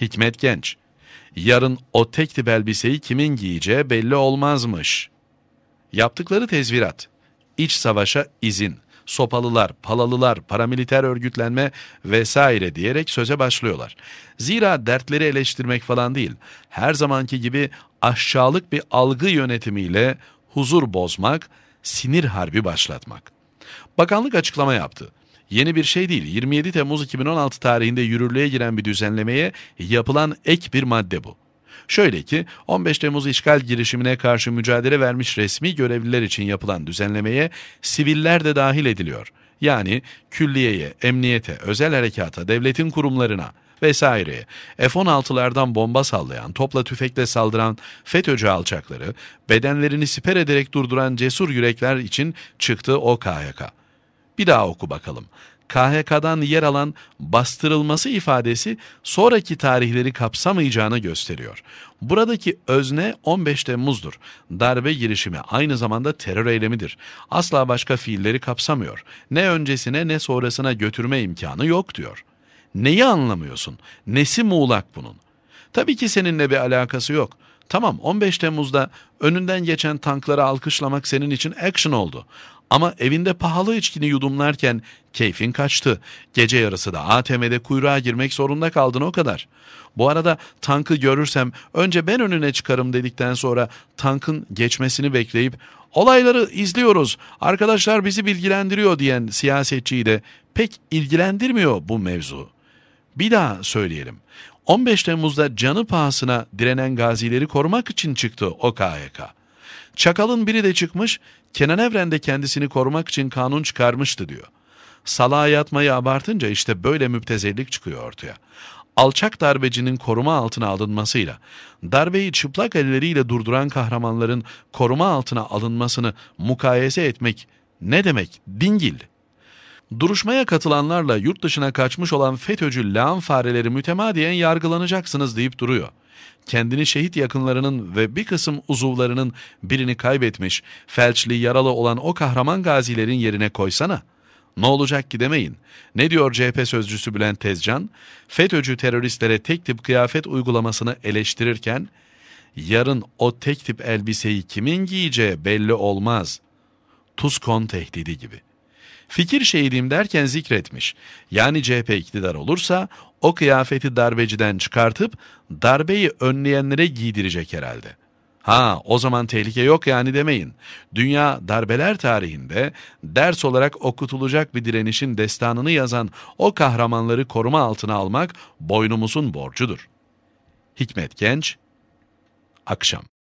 Hikmet Genç, yarın o tek tip elbiseyi kimin giyeceği belli olmazmış. Yaptıkları tezvirat, iç savaşa izin, sopalılar, palalılar, paramiliter örgütlenme vesaire diyerek söze başlıyorlar. Zira dertleri eleştirmek falan değil, her zamanki gibi aşağılık bir algı yönetimiyle huzur bozmak, sinir harbi başlatmak. Bakanlık açıklama yaptı. Yeni bir şey değil. 27 Temmuz 2016 tarihinde yürürlüğe giren bir düzenlemeye yapılan ek bir madde bu. Şöyle ki 15 Temmuz işgal girişimine karşı mücadele vermiş resmi görevliler için yapılan düzenlemeye siviller de dahil ediliyor. Yani külliyeye, emniyete, özel harekata, devletin kurumlarına vesaire. F-16'lardan bomba sallayan, topla tüfekle saldıran FETÖ'cü alçakları, bedenlerini siper ederek durduran cesur yürekler için çıktı o KHK. Bir daha oku bakalım. KHK'dan yer alan bastırılması ifadesi sonraki tarihleri kapsamayacağını gösteriyor. Buradaki özne 15 Temmuz'dur. Darbe girişimi aynı zamanda terör eylemidir. Asla başka fiilleri kapsamıyor. Ne öncesine ne sonrasına götürme imkanı yok diyor. Neyi anlamıyorsun? Nesi muğlak bunun? Tabii ki seninle bir alakası yok. Tamam 15 Temmuz'da önünden geçen tankları alkışlamak senin için action oldu. Ama evinde pahalı içkini yudumlarken keyfin kaçtı. Gece yarısı da ATM'de kuyruğa girmek zorunda kaldın o kadar. Bu arada tankı görürsem önce ben önüne çıkarım dedikten sonra tankın geçmesini bekleyip olayları izliyoruz arkadaşlar bizi bilgilendiriyor diyen siyasetçiyi de pek ilgilendirmiyor bu mevzu. Bir daha söyleyelim. 15 Temmuz'da canı pahasına direnen gazileri korumak için çıktı o KYK. Çakalın biri de çıkmış, Kenan Evren de kendisini korumak için kanun çıkarmıştı diyor. Salağa yatmayı abartınca işte böyle müptezellik çıkıyor ortaya. Alçak darbecinin koruma altına alınmasıyla, darbeyi çıplak elleriyle durduran kahramanların koruma altına alınmasını mukayese etmek ne demek dingil? Duruşmaya katılanlarla yurt dışına kaçmış olan FETÖ'cü lağım fareleri mütemadiyen yargılanacaksınız deyip duruyor. Kendini şehit yakınlarının ve bir kısım uzuvlarının birini kaybetmiş, felçli yaralı olan o kahraman gazilerin yerine koysana. Ne olacak ki demeyin. Ne diyor CHP sözcüsü Bülent Tezcan? FETÖ'cü teröristlere tek tip kıyafet uygulamasını eleştirirken, yarın o tek tip elbiseyi kimin giyeceği belli olmaz. Tuskon tehdidi gibi.'' Fikir şehidim derken zikretmiş. Yani CHP iktidar olursa o kıyafeti darbeciden çıkartıp darbeyi önleyenlere giydirecek herhalde. Ha o zaman tehlike yok yani demeyin. Dünya darbeler tarihinde ders olarak okutulacak bir direnişin destanını yazan o kahramanları koruma altına almak boynumuzun borcudur. Hikmet Genç, Akşam